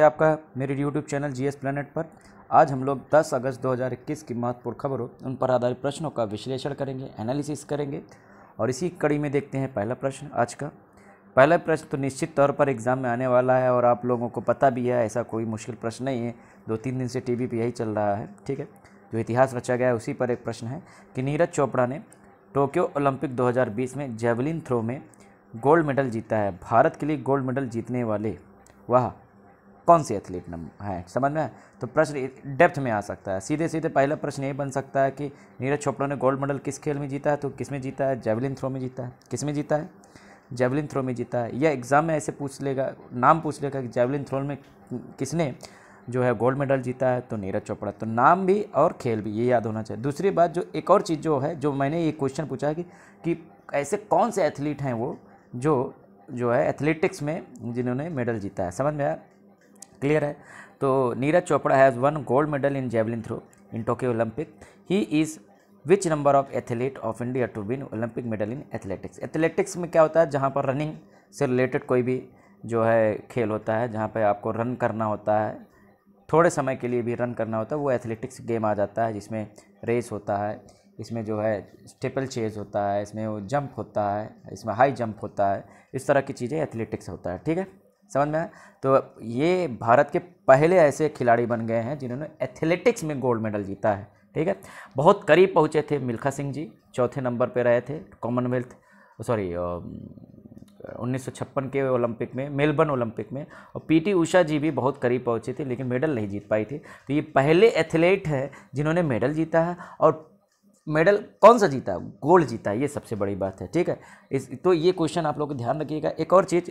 है आपका मेरे यूट्यूब चैनल जीएस प्लेनेट पर आज हम लोग 10 अगस्त 2021 की महत्वपूर्ण खबरों उन पर आधारित प्रश्नों का विश्लेषण करेंगे एनालिसिस करेंगे और इसी कड़ी में देखते हैं पहला प्रश्न आज का पहला प्रश्न तो निश्चित तौर पर एग्ज़ाम में आने वाला है और आप लोगों को पता भी है ऐसा कोई मुश्किल प्रश्न नहीं है दो तीन दिन से टीवी वी यही चल रहा है ठीक है जो इतिहास रचा गया है उसी पर एक प्रश्न है कि नीरज चोपड़ा ने टोक्यो ओलंपिक दो में जेवलिन थ्रो में गोल्ड मेडल जीता है भारत के लिए गोल्ड मेडल जीतने वाले वह कौन सी एथलीट नंबर है समझ में तो प्रश्न डेप्थ में आ सकता है सीधे सीधे पहला प्रश्न ये बन सकता है कि नीरज चोपड़ा ने गोल्ड मेडल किस खेल में जीता है तो किस में जीता है जेवलिन थ्रो में जीता है किस में जीता है जेवलिन थ्रो में जीता है या एग्ज़ाम में ऐसे पूछ लेगा नाम पूछ लेगा कि जेवलिन थ्रो में किसने जो है गोल्ड मेडल जीता है तो नीरज चोपड़ा तो नाम भी और खेल भी ये याद होना चाहिए दूसरी बात जो एक और चीज़ जो है जो मैंने ये क्वेश्चन पूछा है कि, कि ऐसे कौन से एथलीट हैं वो जो जो है एथलेटिक्स में जिन्होंने मेडल जीता है समझ में आया क्लियर है तो Neeraj Chopra has won gold medal in javelin throw in Tokyo Olympic he is which number of athlete of India to win Olympic medal in athletics athletics में क्या होता है जहाँ पर रनिंग से रिलेटेड कोई भी जो है खेल होता है जहाँ पर आपको रन करना होता है थोड़े समय के लिए भी रन करना होता है वो एथलेटिक्स गेम आ जाता है जिसमें रेस होता है इसमें जो है स्टेपल चेज होता है इसमें वो जंप होता है इसमें हाई जंप होता है इस तरह की चीज़ें एथलेटिक्स होता है ठीक है समझ में आया तो ये भारत के पहले ऐसे खिलाड़ी बन गए हैं जिन्होंने एथलेटिक्स में गोल्ड मेडल जीता है ठीक है बहुत करीब पहुँचे थे मिल्खा सिंह जी चौथे नंबर पर रहे थे कॉमनवेल्थ सॉरी उन्नीस के ओलंपिक में मेलबर्न ओलंपिक में और पीटी उषा जी भी बहुत करीब पहुंची थी लेकिन मेडल नहीं जीत पाई थी तो ये पहले एथलीट हैं जिन्होंने मेडल जीता है और मेडल कौन सा जीता गोल्ड जीता ये सबसे बड़ी बात है ठीक है इस तो ये क्वेश्चन आप लोग ध्यान रखिएगा एक और चीज़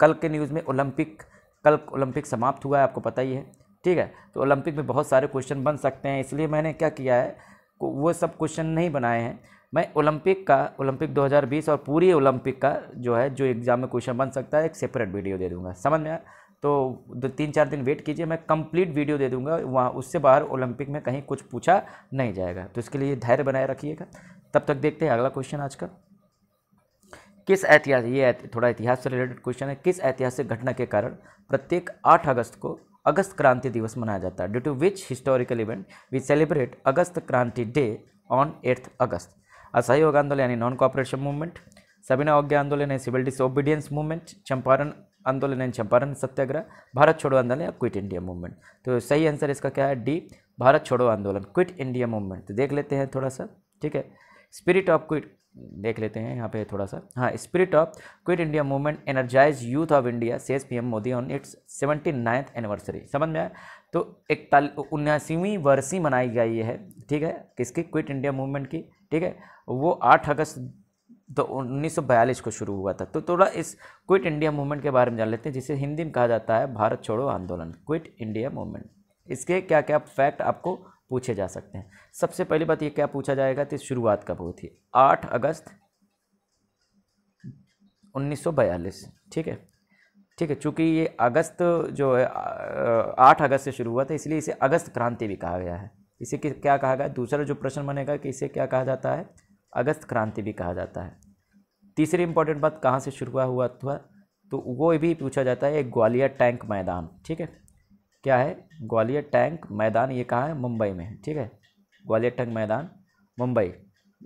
कल के न्यूज़ में ओलंपिक कल ओलंपिक समाप्त हुआ है आपको पता ही है ठीक है तो ओलंपिक में बहुत सारे क्वेश्चन बन सकते हैं इसलिए मैंने क्या किया है वो सब क्वेश्चन नहीं बनाए हैं मैं ओलंपिक का ओलंपिक 2020 और पूरी ओलंपिक का जो है जो एग्ज़ाम में क्वेश्चन बन सकता है एक सेपरेट वीडियो दे दूंगा समझ में आया तो दो तीन चार दिन वेट कीजिए मैं कंप्लीट वीडियो दे दूंगा वहाँ उससे बाहर ओलंपिक में कहीं कुछ पूछा नहीं जाएगा तो इसके लिए धैर्य बनाए रखिएगा तब तक देखते हैं अगला क्वेश्चन आज का किस ऐतिहास ये थोड़ा इतिहास से रिलेटेड क्वेश्चन है किस ऐतिहासिक घटना के कारण प्रत्येक आठ अगस्त को अगस्त क्रांति दिवस मनाया जाता है due to which historical event we celebrate August Kranti day on eighth August असहयोग आंदोलन यानी नॉन कॉपरेशन मूवमेंट सबिना अज्ञा आंदोलन है सिविल डिसोबीडियंस मूवमेंट चंपारण आंदोलन एंड चंपारण सत्याग्रह भारत छोड़ो आंदोलन या क्विट इंडिया मूवमेंट तो सही आंसर इसका क्या है डी भारत छोड़ो आंदोलन क्विट इंडिया मूवमेंट तो देख लेते हैं थोड़ा सा ठीक है स्पिरिट ऑफ क्विट देख लेते हैं यहाँ पे थोड़ा सा हाँ spirit of quit India movement energize youth of India says P Modi on its seventy ninth anniversary समझ में आए तो इकताल उन्यासीवीं वर्षी मनाई गई है ठीक है किसकी क्विट इंडिया मूवमेंट की ठीक है वो आठ अगस्त तो 1942 को शुरू हुआ था तो थोड़ा इस क्विट इंडिया मूवमेंट के बारे में जान लेते हैं जिसे हिंदी में कहा जाता है भारत छोड़ो आंदोलन क्विट इंडिया मूवमेंट इसके क्या क्या फैक्ट आपको पूछे जा सकते हैं सबसे पहली बात ये क्या पूछा जाएगा तो शुरुआत कब हुई थी आठ अगस्त 1942 ठीक है ठीक है चूँकि ये अगस्त जो है आठ अगस्त से शुरू हुआ था इसलिए इसे अगस्त क्रांति भी कहा गया है इसे क्या कहा गया दूसरा जो प्रश्न बनेगा कि इसे क्या कहा जाता है अगस्त क्रांति भी कहा जाता है तीसरी इंपॉर्टेंट बात कहाँ से शुरू हुआ हुआ था तो वो भी पूछा जाता है ग्वालियर टैंक मैदान ठीक है क्या है ग्वालियर टैंक मैदान ये कहाँ है मुंबई में ठीक है ग्वालियर टैंक मैदान मुंबई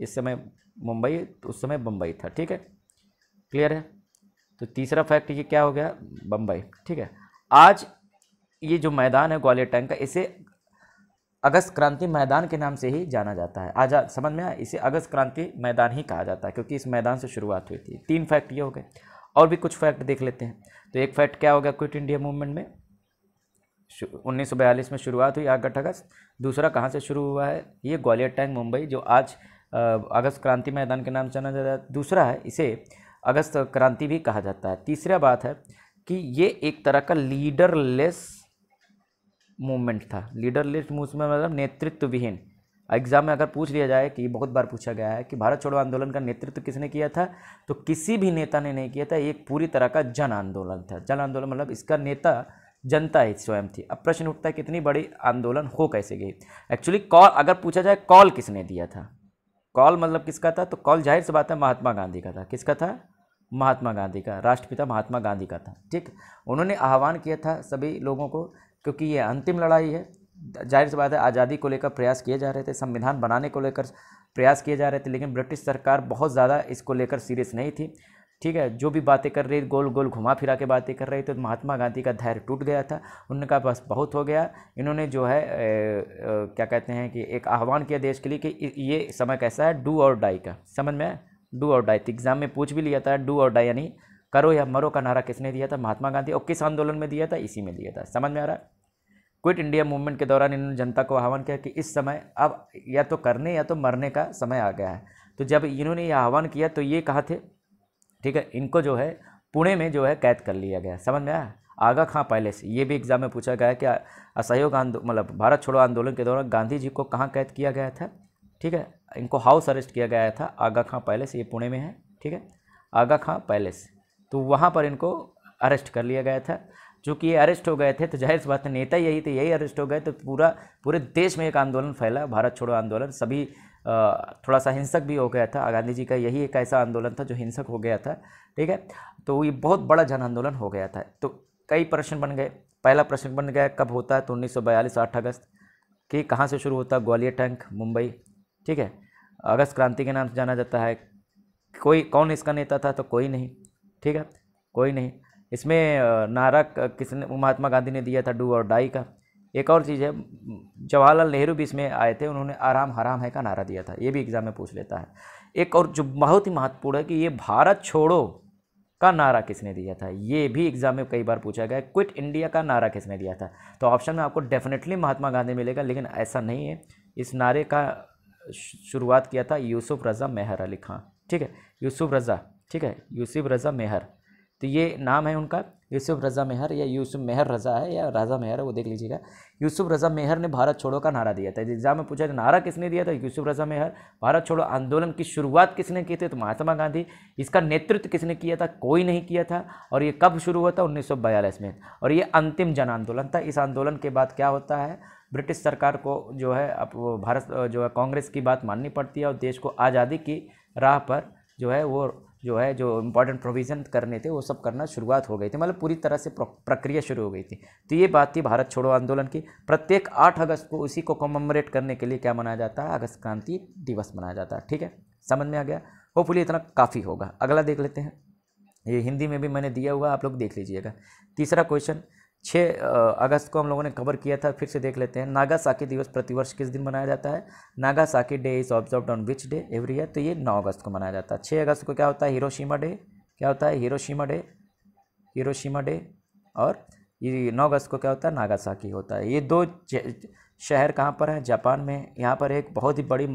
इस समय मुंबई तो उस समय बम्बई था ठीक है क्लियर है तो तीसरा फैक्ट ये क्या हो गया बम्बई ठीक है आज ये जो मैदान है ग्वालियर टैंक का इसे अगस्त क्रांति मैदान के नाम से ही जाना जाता है आज़ाद समझ में आया इसे अगस्त क्रांति मैदान ही कहा जाता है क्योंकि इस मैदान से शुरुआत हुई थी तीन फैक्ट ये हो गए और भी कुछ फैक्ट देख लेते हैं तो एक फैक्ट क्या हो गया क्विट इंडिया मूवमेंट में बयालीस में शुरुआत हुई आठ अगस्त दूसरा कहाँ से शुरू हुआ है ये ग्वालियर टैंक मुंबई जो आज अगस्त क्रांति मैदान के नाम से जाना जाता है दूसरा है इसे अगस्त क्रांति भी कहा जाता है तीसरा बात है कि ये एक तरह का लीडरलेस मूवमेंट था लीडरलेस मूवमेंट मतलब नेतृत्व विहीन एग्जाम में अगर पूछ लिया जाए कि बहुत बार पूछा गया है कि भारत छोड़ो आंदोलन का नेतृत्व किसने किया था तो किसी भी नेता ने नहीं किया था एक पूरी तरह का जन आंदोलन था जन आंदोलन मतलब इसका नेता जनता ही स्वयं थी अब प्रश्न उठता है कितनी बड़ी आंदोलन हो कैसे गई एक्चुअली कॉल अगर पूछा जाए कॉल किसने दिया था कॉल मतलब किसका था तो कॉल जाहिर से बात है महात्मा गांधी का था किसका था महात्मा गांधी का राष्ट्रपिता महात्मा गांधी का था ठीक उन्होंने आह्वान किया था सभी लोगों को क्योंकि ये अंतिम लड़ाई है जाहिर सी बात है आज़ादी को लेकर प्रयास किए जा रहे थे संविधान बनाने को लेकर प्रयास किए जा रहे थे लेकिन ब्रिटिश सरकार बहुत ज़्यादा इसको लेकर सीरियस नहीं थी ठीक है जो भी बातें कर रही गोल गोल घुमा फिरा के बातें कर रही तो महात्मा गांधी का धैर्य टूट गया था उनका कहा बस बहुत हो गया इन्होंने जो है ए, ए, क्या कहते हैं कि एक आह्वान किया देश के लिए कि ये समय कैसा है डू और डाई का समझ में डू और डाई एग्ज़ाम में पूछ भी लिया था डू और डाई यानी करो या मरो का नारा किसने दिया था महात्मा गांधी और किस आंदोलन में दिया था इसी में दिया था समझ में आ रहा है क्विट इंडिया मूवमेंट के दौरान इन्होंने जनता को आह्वान किया कि इस समय अब या तो करने या तो मरने का समय आ गया है तो जब इन्होंने यह आह्वान किया तो ये कहा थे ठीक है इनको जो है पुणे में जो है कैद कर लिया गया समझ में आया आगा खां पैलेस ये भी एग्ज़ाम में पूछा गया कि असहयोग आंदोलन मतलब भारत छोड़ो आंदोलन के दौरान गांधी जी को कहाँ कैद किया गया था ठीक है इनको हाउस अरेस्ट किया गया था आगा खां पैलेस ये पुणे में है ठीक है आगा खां पैलेस तो वहाँ पर इनको अरेस्ट कर लिया गया था जो कि ये अरेस्ट हो गए थे तो जाहिर सी बात है नेता यही थे यही अरेस्ट हो गए तो पूरा पूरे देश में एक आंदोलन फैला भारत छोड़ो आंदोलन सभी थोड़ा सा हिंसक भी हो गया था गांधी जी का यही एक ऐसा आंदोलन था जो हिंसक हो गया था ठीक है तो ये बहुत बड़ा जन आंदोलन हो गया था तो कई प्रश्न बन गए पहला प्रश्न बन गया कब होता है तो उन्नीस सौ बयालीस आठ अगस्त कि कहाँ से शुरू होता है ग्वालियर टैंक मुंबई ठीक है अगस्त क्रांति के नाम से जाना जाता है कोई कौन इसका नेता था तो कोई नहीं ठीक है कोई नहीं इसमें नारा किसने महात्मा गांधी ने दिया था डू और डाई का एक और चीज़ है जवाहरलाल नेहरू भी इसमें आए थे उन्होंने आराम हराम है का नारा दिया था ये भी एग्ज़ाम में पूछ लेता है एक और जो बहुत ही महत्वपूर्ण है कि ये भारत छोड़ो का नारा किसने दिया था ये भी एग्जाम में कई बार पूछा गया क्विट इंडिया का नारा किसने दिया था तो ऑप्शन में आपको डेफिनेटली महात्मा गांधी मिलेगा लेकिन ऐसा नहीं है इस नारे का शुरुआत किया था यूसुफ रज़ा मेहर अली खां ठीक है यूसुफ रज़ा ठीक है यूसुफ रज़ा मेहर तो ये नाम है उनका यूसुफ रज़ा मेहर या यूसुफ मेहर रज़ा है या रज़ा मेहर है वो देख लीजिएगा यूसुफ रज़ा मेहर ने भारत छोड़ो का नारा दिया था एग्जाम में पूछा नारा किसने दिया था यूसुफ रज़ा मेहर भारत छोड़ो आंदोलन की शुरुआत किसने की थी तो महात्मा गांधी इसका नेतृत्व किसने किया था कोई नहीं किया था और ये कब शुरू हुआ था उन्नीस में और ये अंतिम जन आंदोलन था इस आंदोलन के बाद क्या होता है ब्रिटिश सरकार को जो है अब भारत जो है कांग्रेस की बात माननी पड़ती है और देश को आज़ादी की राह पर जो है वो जो है जो इम्पोर्टेंट प्रोविज़न करने थे वो सब करना शुरुआत हो गई थी मतलब पूरी तरह से प्रक्रिया शुरू हो गई थी तो ये बात थी भारत छोड़ो आंदोलन की प्रत्येक आठ अगस्त को उसी को कमेमोरेट करने के लिए क्या मनाया जाता है अगस्त क्रांति दिवस मनाया जाता है ठीक है समझ में आ गया होपफुली इतना काफ़ी होगा अगला देख लेते हैं ये हिंदी में भी मैंने दिया हुआ आप लोग देख लीजिएगा तीसरा क्वेश्चन छः अगस्त को हम लोगों ने कवर किया था फिर से देख लेते हैं नागासाकी दिवस प्रतिवर्ष किस दिन मनाया जाता है Nagasaki day is observe on which day every year तो ये नौ अगस्त को मनाया जाता है छः अगस्त को क्या होता है हिरोशिमा डे क्या होता है हिरोशिमा डे हिरोशिमा डे और ये नौ अगस्त को क्या होता है नागासाकी होता है ये दो शहर कहाँ पर है जापान में यहाँ पर एक बहुत ही बड़ी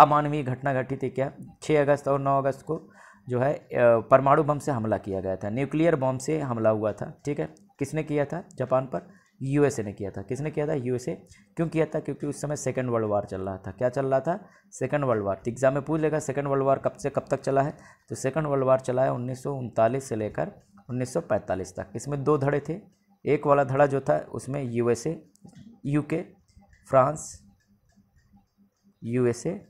अमानवीय घटना घटी थी क्या छः अगस्त और नौ अगस्त को जो है परमाणु बम से हमला किया गया था न्यूक्लियर बम से हमला हुआ था ठीक है किसने किया था जापान पर यूएसए ने किया था किसने किया था यूएसए क्यों किया था क्योंकि उस समय सेकेंड वर्ल्ड वार चल रहा था क्या चल रहा था सेकेंड वर्ल्ड वार एग्जाम में पूछ लेगा सेकेंड वर्ल्ड वार कब से कब तक चला है तो सेकेंड वर्ल्ड वार चला है उन्नीस से लेकर उन्नीस तक इसमें दो धड़े थे एक वाला धड़ा जो था उसमें USA UK France USA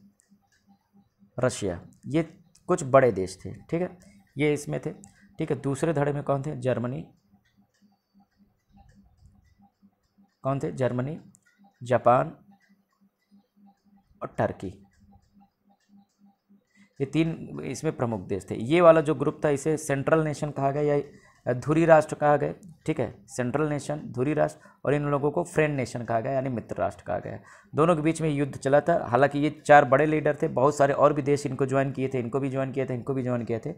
Russia ये कुछ बड़े देश थे ठीक है ये इसमें थे ठीक है दूसरे धड़े में कौन थे जर्मनी कौन थे जर्मनी जापान और टर्की ये तीन इसमें प्रमुख देश थे ये वाला जो ग्रुप था इसे सेंट्रल नेशन कहा गया या धुरी राष्ट्र कहा गया ठीक है सेंट्रल नेशन धुरी राष्ट्र और इन लोगों को फ्रेंड नेशन कहा गया यानी मित्र राष्ट्र कहा गया दोनों के बीच में युद्ध चला था हालांकि ये चार बड़े लीडर थे बहुत सारे और भी देश इनको ज्वाइन किए थे इनको भी ज्वाइन किए थे इनको भी ज्वाइन किए थे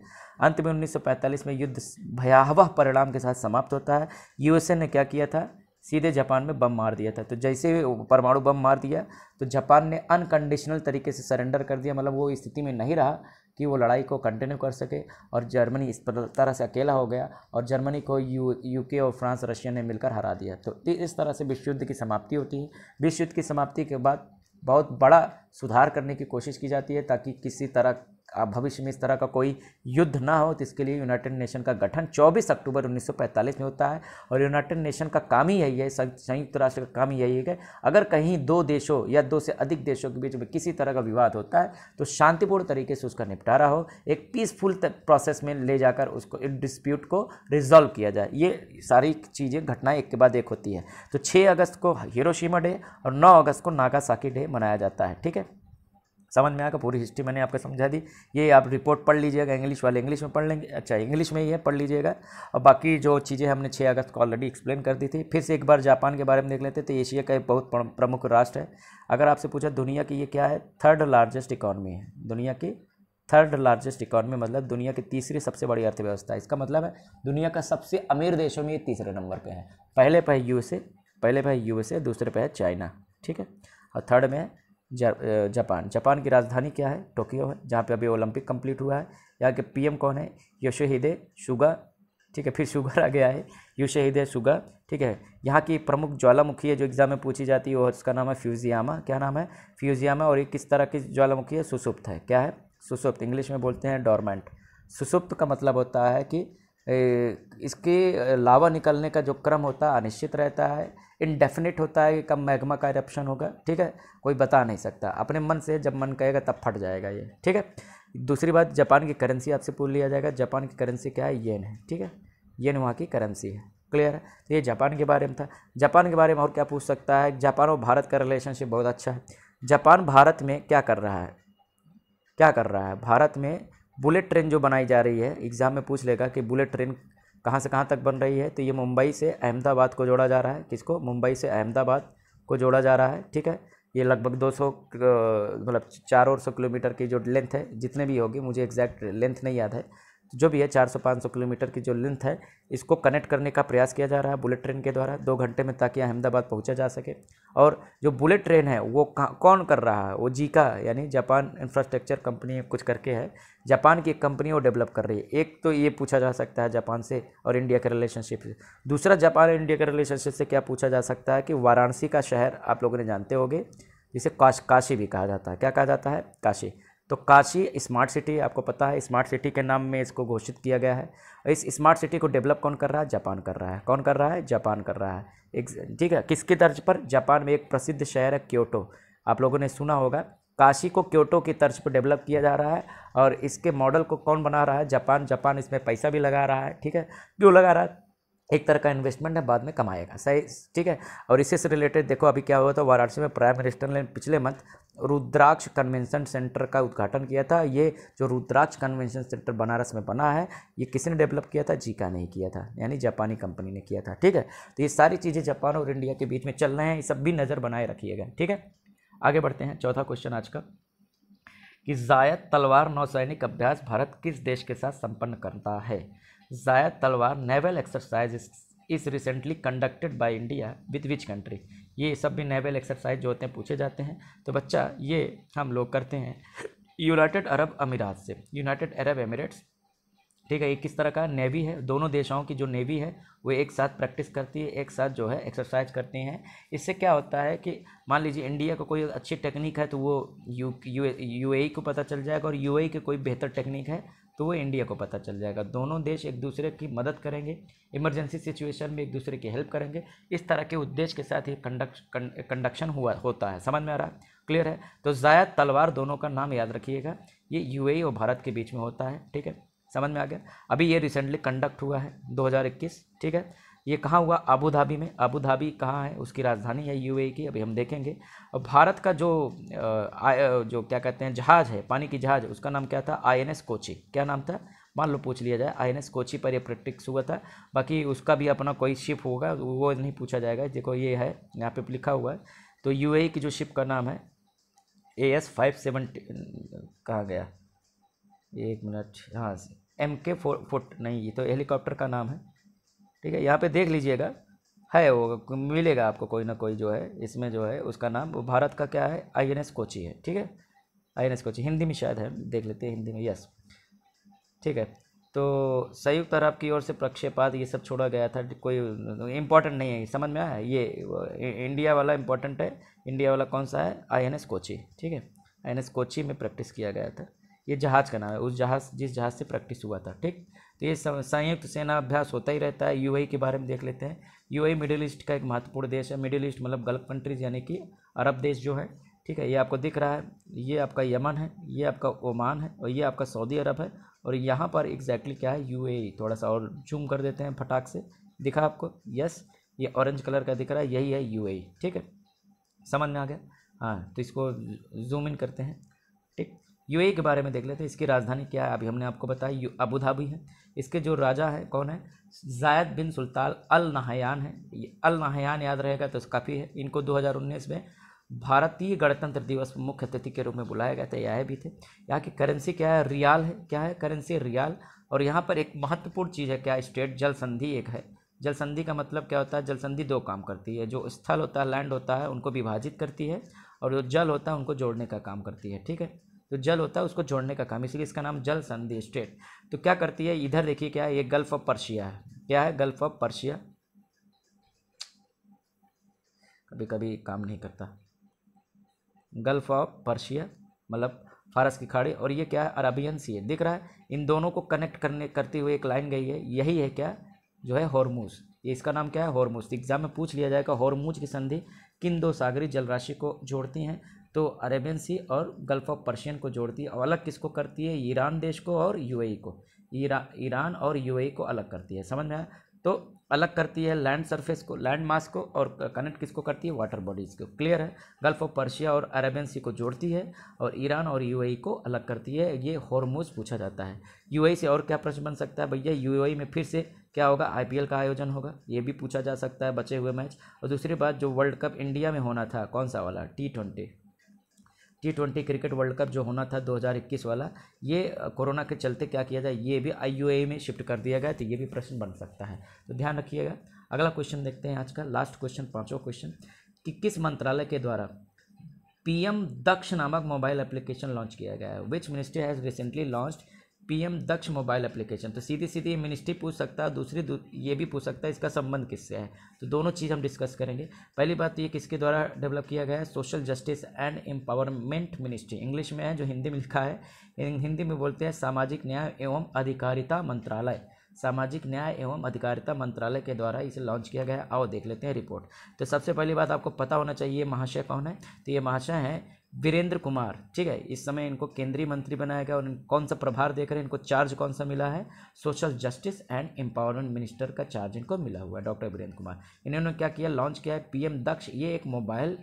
अंत में 1945 में युद्ध भयावह परिणाम के साथ समाप्त होता है यूएसए ने क्या किया था सीधे जापान में बम मार दिया था तो जैसे परमाणु बम मार दिया तो जापान ने अनकंडीशनल तरीके से सरेंडर कर दिया मतलब वो स्थिति में नहीं रहा कि वो लड़ाई को कंटिन्यू कर सके और जर्मनी इस तरह से अकेला हो गया और जर्मनी को यू यूके और फ्रांस रशिया ने मिलकर हरा दिया तो इस तरह से विश्व युद्ध की समाप्ति होती है विश्व युद्ध की समाप्ति के बाद बहुत बड़ा सुधार करने की कोशिश की जाती है ताकि किसी तरह भविष्य में इस तरह का कोई युद्ध ना हो तो इसके लिए यूनाइटेड नेशन का गठन 24 अक्टूबर 1945 में होता है और यूनाइटेड नेशन का काम ही यही है संयुक्त राष्ट्र का काम ही यही है अगर कहीं दो देशों या दो से अधिक देशों के बीच में किसी तरह का विवाद होता है तो शांतिपूर्ण तरीके से उसका निपटारा हो एक पीसफुल प्रोसेस में ले जाकर उसको डिस्प्यूट को रिजॉल्व किया जाए ये सारी चीज़ें घटनाएँ एक के बाद एक होती है तो छः अगस्त को हिरोशिमा डे और नौ अगस्त को नागासाकी डे मनाया जाता है ठीक है समझ में आएगा पूरी हिस्ट्री मैंने आपको समझा दी ये आप रिपोर्ट पढ़ लीजिएगा इंग्लिश वाले इंग्लिश में पढ़ लेंगे अच्छा इंग्लिश में ही है पढ़ लीजिएगा और बाकी जो चीज़ें हमने छः अगस्त को ऑलरेडी एक्सप्लेन कर दी थी फिर से एक बार जापान के बारे में देख लेते तो एशिया का एक बहुत प्रमुख राष्ट्र है अगर आपसे पूछा दुनिया की ये क्या है थर्ड लार्जेस्ट इकॉनमी है दुनिया की थर्ड लार्जेस्ट इकॉनमी मतलब दुनिया की तीसरी सबसे बड़ी अर्थव्यवस्था है इसका मतलब है दुनिया का सबसे अमीर देशों में ये तीसरे नंबर पे है पहले पे है यूएसए पहले पे है यूएसए दूसरे पे है चाइना ठीक है और थर्ड में है जापान जापान की राजधानी क्या है टोक्यो है जहाँ पे अभी ओलंपिक कंप्लीट हुआ है यहाँ के पीएम कौन है योशोहिदे शुगा ठीक है फिर शुगर आ गया है योशोहिदे शुगा ठीक है यहाँ की प्रमुख ज्वालामुखी है जो एग्जाम में पूछी जाती है वो उसका नाम है फ्यूजियामा क्या नाम है फ्यूजियामा और ये किस तरह की ज्वालामुखी है सुसुप्त है क्या है सुसुप्त इंग्लिश में बोलते हैं डॉर्मेंट सुसुप्त का मतलब होता है कि इसके लावा निकलने का जो क्रम होता है अनिश्चित रहता है इनडेफिनेट होता है कि कब मैग्मा का इरप्शन होगा ठीक है कोई बता नहीं सकता अपने मन से जब मन कहेगा तब फट जाएगा ये ठीक है दूसरी बात जापान की करेंसी आपसे पूछ लिया जाएगा जापान की करेंसी क्या है येन है ठीक है येन वहाँ की करेंसी है क्लियर है तो ये जापान के बारे में था जापान के बारे में और क्या पूछ सकता है जापान और भारत का रिलेशनशिप बहुत अच्छा है जापान भारत में क्या कर रहा है क्या कर रहा है भारत में बुलेट ट्रेन जो बनाई जा रही है एग्ज़ाम में पूछ लेगा कि बुलेट ट्रेन कहाँ से कहाँ तक बन रही है तो ये मुंबई से अहमदाबाद को जोड़ा जा रहा है किसको मुंबई से अहमदाबाद को जोड़ा जा रहा है ठीक है ये लगभग 200 मतलब चार और सौ किलोमीटर की जो लेंथ है जितने भी होगी मुझे एग्जैक्ट लेंथ नहीं याद है जो भी है 400-500 किलोमीटर की जो लेंथ है इसको कनेक्ट करने का प्रयास किया जा रहा है बुलेट ट्रेन के द्वारा दो घंटे में ताकि अहमदाबाद पहुंचा जा सके और जो बुलेट ट्रेन है वो कौन कर रहा है वो जीका यानी जापान इंफ्रास्ट्रक्चर कंपनी कुछ करके है जापान की एक कंपनी वो डेवलप कर रही है एक तो ये पूछा जा सकता है जापान से और इंडिया के रिलेशनशिप से दूसरा जापान और इंडिया के रिलेशनशिप से क्या पूछा जा सकता है कि वाराणसी का शहर आप लोगों ने जानते होंगे जिसे काश काशी भी कहा जाता है क्या कहा जाता है काशी तो काशी स्मार्ट सिटी आपको पता है स्मार्ट सिटी के नाम में इसको घोषित किया गया है इस स्मार्ट सिटी को डेवलप कौन कर रहा है जापान कर रहा है कौन कर रहा है जापान कर रहा है एक ठीक है किसकी तर्ज पर जापान में एक प्रसिद्ध शहर है क्योटो आप लोगों ने सुना होगा काशी को क्योटो की तर्ज पर डेवलप किया जा रहा है और इसके मॉडल को कौन बना रहा है जापान जापान इसमें पैसा भी लगा रहा है ठीक है क्यों लगा रहा है एक तरह का इन्वेस्टमेंट है बाद में कमाएगा सही ठीक है और इससे रिलेटेड देखो अभी क्या हुआ था वाराणसी में प्राइम मिनिस्टर ने पिछले मंथ रुद्राक्ष कन्वेंशन सेंटर का उद्घाटन किया था ये जो रुद्राक्ष कन्वेंशन सेंटर बनारस में बना है ये किसने डेवलप किया था जीका ने किया था यानी जापानी कंपनी ने किया था ठीक है तो ये सारी चीज़ें जापान और इंडिया के बीच में चल रहे हैं ये सब भी नज़र बनाए रखिएगा ठीक है आगे बढ़ते हैं चौथा क्वेश्चन आज का कि जायद तलवार नौसैनिक अभ्यास भारत किस देश के साथ संपन्न करता है Zayed Talwar naval exercise is recently conducted by India with which country ये सब भी नेवल एक्सरसाइज जो होते हैं पूछे जाते हैं तो बच्चा ये हम लोग करते हैं यूनाइटेड अरब अमीरात से यूनाइटेड अरब एमिरेट्स ठीक है ये किस तरह का नेवी है दोनों देशों की जो नेवी है वो एक साथ प्रैक्टिस करती है एक साथ जो है एक्सरसाइज करती हैं इससे क्या होता है कि मान लीजिए इंडिया को कोई अच्छी टेक्निक है तो वो यू यू यू को पता चल जाएगा और यू e के कोई बेहतर टेक्निक है तो वो इंडिया को पता चल जाएगा दोनों देश एक दूसरे की मदद करेंगे इमरजेंसी सिचुएशन में एक दूसरे की हेल्प करेंगे इस तरह के उद्देश्य के साथ ये कंडक्ट कंडक्शन हुआ होता है समझ में आ रहा है क्लियर है तो ज़ायद तलवार दोनों का नाम याद रखिएगा ये यू e और भारत के बीच में होता है ठीक है समझ में आ गया अभी ये रिसेंटली कंडक्ट हुआ है दो ठीक है ये कहाँ हुआ आबू धाबी में आबू धाबी कहाँ है उसकी राजधानी है यू की अभी हम देखेंगे और भारत का जो आ, जो क्या कहते हैं जहाज़ है पानी की जहाज़ उसका नाम क्या था आई कोची क्या नाम था मान लो पूछ लिया जाए आई कोची पर यह प्रैक्टिक्स हुआ था बाकी उसका भी अपना कोई शिप होगा वो नहीं पूछा जाएगा देखो ये है यहाँ पे लिखा हुआ है तो यू की जो शिप का नाम है ए एस फाइव सेवन कहा गया एक मिनट हाँ एम के फोर फोर्ट नहीं ये तो हेलीकॉप्टर का नाम है ठीक है यहाँ पे देख लीजिएगा है वो मिलेगा आपको कोई ना कोई जो है इसमें जो है उसका नाम वो भारत का क्या है आई एन एस कोची है ठीक है I N S Kochi Hindi में शायद है देख लेते हैं हिंदी में यस ठीक है तो संयुक्त अरब की ओर से प्रक्षेपात ये सब छोड़ा गया था कोई इम्पोर्टेंट नहीं है समझ में आया ये इंडिया वाला इम्पोर्टेंट है इंडिया वाला कौन सा है आई एन एस कोची ठीक है आई एन एस कोची में प्रैक्टिस किया गया था ये जहाज़ का नाम है उस जहाज़ जिस जहाज़ से प्रैक्टिस हुआ था ठीक तो ये संयुक्त सेना अभ्यास होता ही रहता है यू के बारे में देख लेते हैं आई मिडिल ईस्ट का एक महत्वपूर्ण देश है मिडिल ईस्ट मतलब गल्फ कंट्रीज यानी कि अरब देश जो है ठीक है ये आपको दिख रहा है ये आपका यमन है ये आपका ओमान है और ये आपका सऊदी अरब है और यहाँ पर एग्जैक्टली क्या है यू थोड़ा सा और जूम कर देते हैं फटाक से दिखा आपको यस ये ऑरेंज कलर का दिख रहा है यही है यू ठीक है समझ में आ गया हाँ तो इसको जूम इन करते हैं यूएई के बारे में देख लेते हैं इसकी राजधानी क्या है अभी हमने आपको बताया अबू धाबी है इसके जो राजा है कौन है जायद बिन सुल्तान अल नहयान है ये अल नहयान याद रहेगा तो काफ़ी है इनको 2019 में भारतीय गणतंत्र दिवस मुख्य अतिथि के रूप में बुलाया गया था यह भी थे यहाँ की करेंसी क्या है रियाल है क्या है करेंसी रियाल और यहाँ पर एक महत्वपूर्ण चीज़ है क्या स्टेट जल संधि एक है जल संधि का मतलब क्या होता है जल संधि दो काम करती है जो स्थल होता है लैंड होता है उनको विभाजित करती है और जो जल होता है उनको जोड़ने का काम करती है ठीक है जो तो जल होता है उसको जोड़ने का काम इसलिए इसका नाम जल संधि स्टेट तो क्या करती है इधर देखिए क्या है ये गल्फ ऑफ पर्शिया है क्या है गल्फ ऑफ पर्शिया कभी कभी काम नहीं करता गल्फ ऑफ पर्शिया मतलब फारस की खाड़ी और ये क्या है अरबियन सी है दिख रहा है इन दोनों को कनेक्ट करने करते हुए एक लाइन गई है यही है क्या जो है हॉर्मूज ये इसका नाम क्या है हॉर्मूज एग्जाम में पूछ लिया जाएगा हॉर्मूज की संधि किन दो सागरी जलराशि को जोड़ती हैं तो अरेबियन सी और गल्फ़ ऑफ पर्शियन को जोड़ती है और अलग किसको करती है ईरान देश को और यूएई को ईरा ईरान और यूएई को अलग करती है समझ में आया तो अलग करती है लैंड सरफेस को लैंड मास को और कनेक्ट किसको करती है वाटर बॉडीज़ को क्लियर है गल्फ़ ऑफ पर्शिया और अरेबियन सी को जोड़ती है और ईरान और यूएई को अलग करती है ये हॉर्मोज पूछा जाता है यूएई से और क्या प्रश्न बन सकता है भैया यूएई में फिर से क्या होगा आईपीएल का आयोजन होगा ये भी पूछा जा सकता है बचे हुए मैच और दूसरी बात जो वर्ल्ड कप इंडिया में होना था कौन सा वाला T twenty T twenty cricket World Cup जो होना था 2021 वाला ये कोरोना के चलते क्या किया जाए ये भी आई e में शिफ्ट कर दिया गया तो ये भी प्रश्न बन सकता है तो ध्यान रखिएगा अगला क्वेश्चन देखते हैं आज का लास्ट क्वेश्चन पाँचवा क्वेश्चन कि किस मंत्रालय के द्वारा पीएम दक्ष नामक मोबाइल एप्लीकेशन लॉन्च किया गया है which ministry has recently launched PM Daksh mobile application तो सीधी सीधी मिनिस्ट्री पूछ सकता है दूसरी दू, ये भी पूछ सकता है इसका संबंध किससे है तो दोनों चीज़ हम डिस्कस करेंगे पहली बात तो ये किसके द्वारा डेवलप किया गया है social justice and empowerment ministry English में है जो हिंदी में लिखा है हिंदी में बोलते हैं सामाजिक न्याय एवं अधिकारिता मंत्रालय सामाजिक न्याय एवं अधिकारिता मंत्रालय के द्वारा इसे लॉन्च किया गया आओ देख लेते हैं रिपोर्ट तो सबसे पहली बात आपको पता होना चाहिए महाशय कौन है तो ये महाशय हैं वीरेंद्र कुमार ठीक है इस समय इनको केंद्रीय मंत्री बनाया गया और कौन सा प्रभार देकर इनको चार्ज कौन सा मिला है social justice and empowerment minister का चार्ज इनको मिला हुआ है डॉक्टर वीरेंद्र कुमार इन्होंने क्या किया लॉन्च किया है पीएम दक्ष ये एक मोबाइल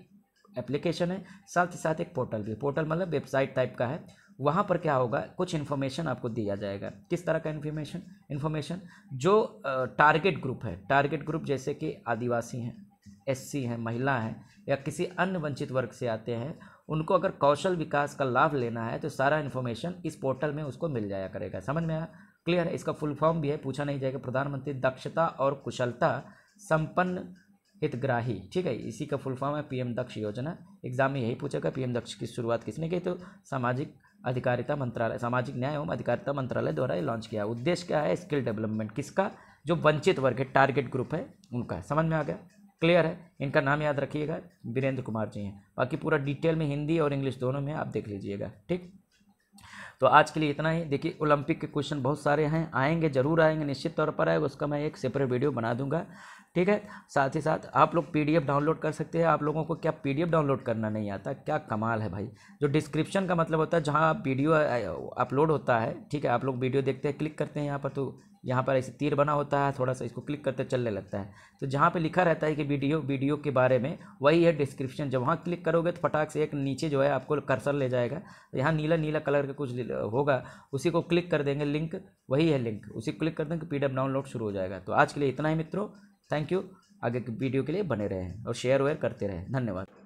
एप्लीकेशन है साथ ही साथ एक पोर्टल भी पोर्टल मतलब वेबसाइट टाइप का है वहाँ पर क्या होगा कुछ इन्फॉर्मेशन आपको दिया जाएगा किस तरह का इन्फॉर्मेशन इन्फॉर्मेशन जो टारगेट ग्रुप है टारगेट ग्रुप जैसे कि आदिवासी हैं एससी हैं महिला हैं या किसी अन्य वंचित वर्ग से आते हैं उनको अगर कौशल विकास का लाभ लेना है तो सारा इन्फॉर्मेशन इस पोर्टल में उसको मिल जाया करेगा समझ में आया क्लियर है इसका फुल फॉर्म भी है पूछा नहीं जाएगा प्रधानमंत्री दक्षता और कुशलता संपन्न हितग्राही ठीक है इसी का फुल फॉर्म है पीएम दक्ष योजना एग्जाम में यही पूछेगा पीएम दक्ष की शुरुआत किसने की तो सामाजिक अधिकारिता मंत्रालय सामाजिक न्याय एवं अधिकारिता मंत्रालय द्वारा ये लॉन्च किया उद्देश्य क्या है स्किल डेवलपमेंट किसका जो वंचित वर्ग है टारगेट ग्रुप है उनका समझ में आ गया क्लियर है इनका नाम याद रखिएगा वीरेंद्र कुमार जी हैं बाकी पूरा डिटेल में हिंदी और इंग्लिश दोनों में आप देख लीजिएगा ठीक तो आज के लिए इतना ही देखिए ओलंपिक के क्वेश्चन बहुत सारे हैं आएंगे जरूर आएंगे निश्चित तौर पर आएगा उसका मैं एक सेपरेट वीडियो बना दूंगा ठीक है साथ ही साथ आप लोग पीडीएफ डाउनलोड कर सकते हैं आप लोगों को क्या पीडीएफ डाउनलोड करना नहीं आता क्या कमाल है भाई जो डिस्क्रिप्शन का मतलब होता है जहाँ वीडियो अपलोड होता है ठीक है आप लोग वीडियो देखते हैं क्लिक करते हैं यहाँ पर तो यहाँ पर ऐसे तीर बना होता है थोड़ा सा इसको क्लिक करते चलने लगता है तो जहाँ पे लिखा रहता है कि वीडियो वीडियो के बारे में वही है डिस्क्रिप्शन जब वहाँ क्लिक करोगे तो फटाक से एक नीचे जो है आपको कर्सर ले जाएगा तो यहाँ नीला नीला कलर का कुछ होगा उसी को क्लिक कर देंगे लिंक वही है लिंक उसी को क्लिक कर देंगे पी डाउनलोड शुरू हो जाएगा तो आज के लिए इतना ही मित्रों थैंक यू आगे की वीडियो के लिए बने रहें और शेयर वेयर करते रहें धन्यवाद